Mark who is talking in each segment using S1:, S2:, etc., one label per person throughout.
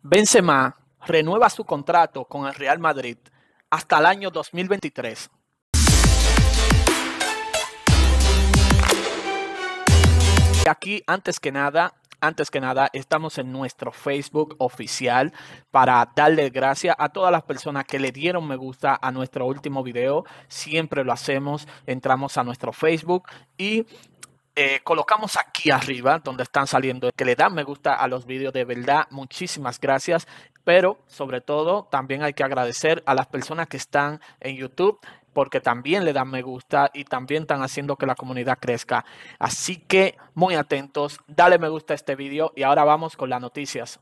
S1: Benzema renueva su contrato con el Real Madrid hasta el año 2023. Aquí, antes que nada, antes que nada, estamos en nuestro Facebook oficial para darle gracias a todas las personas que le dieron me gusta a nuestro último video. Siempre lo hacemos. Entramos a nuestro Facebook y eh, colocamos aquí arriba donde están saliendo, que le dan me gusta a los vídeos, de verdad, muchísimas gracias. Pero sobre todo, también hay que agradecer a las personas que están en YouTube porque también le dan me gusta y también están haciendo que la comunidad crezca. Así que muy atentos, dale me gusta a este vídeo y ahora vamos con las noticias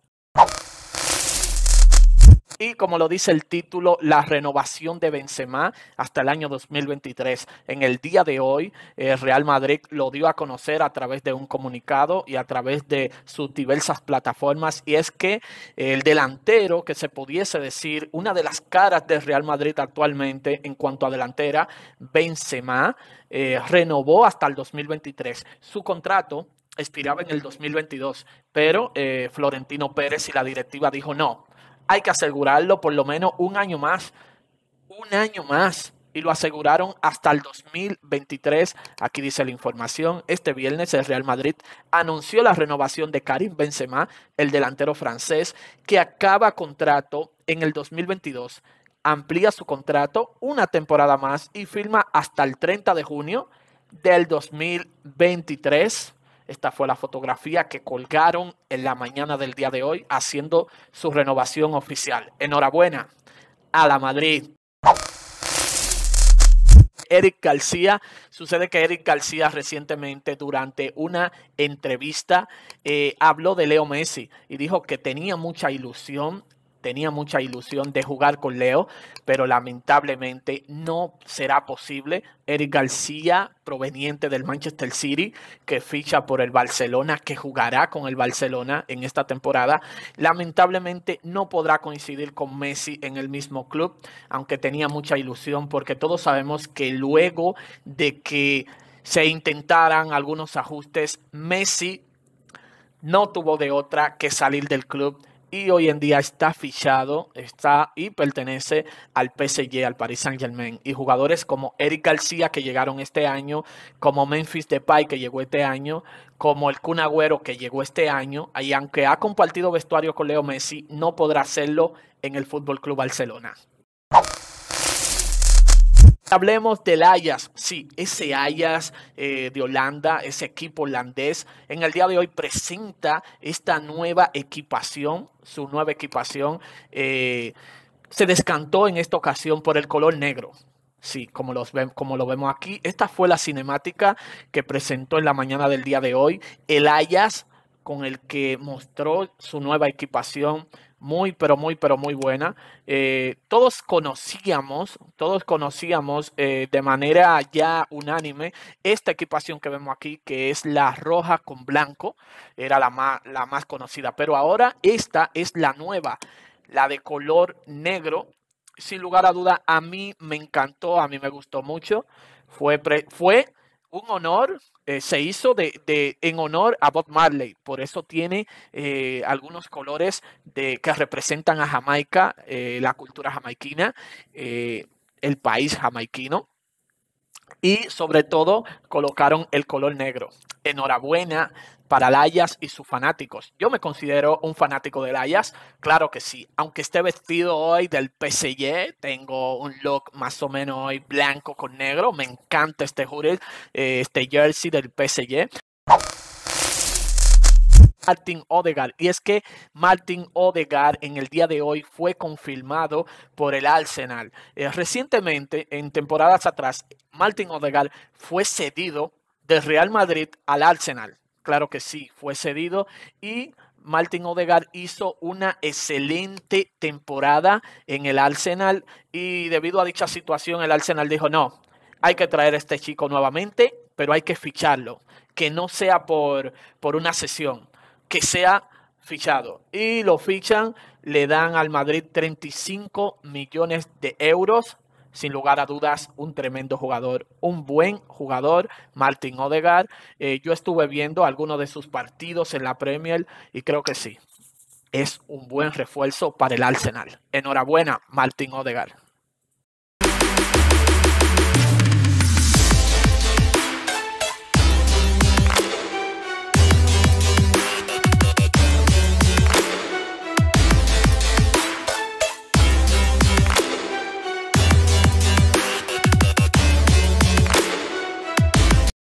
S1: y como lo dice el título, la renovación de Benzema hasta el año 2023. En el día de hoy, eh, Real Madrid lo dio a conocer a través de un comunicado y a través de sus diversas plataformas y es que el delantero que se pudiese decir una de las caras de Real Madrid actualmente en cuanto a delantera, Benzema, eh, renovó hasta el 2023. Su contrato expiraba en el 2022, pero eh, Florentino Pérez y la directiva dijo no hay que asegurarlo por lo menos un año más. Un año más. Y lo aseguraron hasta el 2023. Aquí dice la información. Este viernes el Real Madrid anunció la renovación de Karim Benzema, el delantero francés, que acaba contrato en el 2022. Amplía su contrato una temporada más y firma hasta el 30 de junio del 2023. Esta fue la fotografía que colgaron en la mañana del día de hoy haciendo su renovación oficial. Enhorabuena a la Madrid. Eric García. Sucede que Eric García recientemente durante una entrevista eh, habló de Leo Messi y dijo que tenía mucha ilusión tenía mucha ilusión de jugar con Leo, pero lamentablemente no será posible. Eric García, proveniente del Manchester City, que ficha por el Barcelona, que jugará con el Barcelona en esta temporada, lamentablemente no podrá coincidir con Messi en el mismo club, aunque tenía mucha ilusión, porque todos sabemos que luego de que se intentaran algunos ajustes, Messi no tuvo de otra que salir del club y hoy en día está fichado, está y pertenece al PSG, al Paris Saint Germain. Y jugadores como Eric García que llegaron este año, como Memphis Depay que llegó este año, como el Kun Agüero que llegó este año, y aunque ha compartido vestuario con Leo Messi, no podrá hacerlo en el Fútbol Club Barcelona. Hablemos del Ajax, sí, ese Ajax eh, de Holanda, ese equipo holandés, en el día de hoy presenta esta nueva equipación, su nueva equipación eh, se descantó en esta ocasión por el color negro. Sí, como, lo vemos aquí, esta fue la cinemática que presentó en la mañana del día de hoy el Ajax con el que mostró su nueva equipación muy, pero muy, pero muy buena. Eh, todos conocíamos, todos conocíamos eh, de manera ya unánime esta equipación que vemos aquí, que es la roja con blanco, era la más, la más conocida, pero ahora esta es la nueva, la de color negro. Sin lugar a duda, a mí me encantó, a mí me gustó mucho. Fue, fue un honor eh, se hizo de, en honor a Bob Marley, por eso tiene eh, algunos colores de, que representan a Jamaica, eh, la cultura jamaiquina, el país jamaiquino y sobre todo colocaron el color negro. Enhorabuena para Layas y sus fanáticos. Yo me considero un fanático de Layas, claro que sí. Aunque esté vestido hoy del PSG, tengo un look más o menos hoy blanco con negro. Me encanta este eh, este jersey del PSG. Martin Odegaard. Y es que Martin Odegaard en el día de hoy fue confirmado por el Arsenal. Eh, recientemente, en temporadas atrás, Martin Odegaard fue cedido del Real Madrid al Arsenal. Claro que sí, fue cedido y Martin Odegaard hizo una excelente temporada en el Arsenal y debido a dicha situación el Arsenal dijo, no, hay que traer a este chico nuevamente, pero hay que ficharlo, que no sea por, por una sesión que sea fichado. Y lo fichan, le dan al Madrid 35 millones de euros. Sin lugar a dudas, un tremendo jugador, un buen jugador, Martin Odegaard. Eh, yo estuve viendo algunos de sus partidos en la Premier y creo que sí, es un buen refuerzo para el Arsenal. Enhorabuena, Martin Odegaard.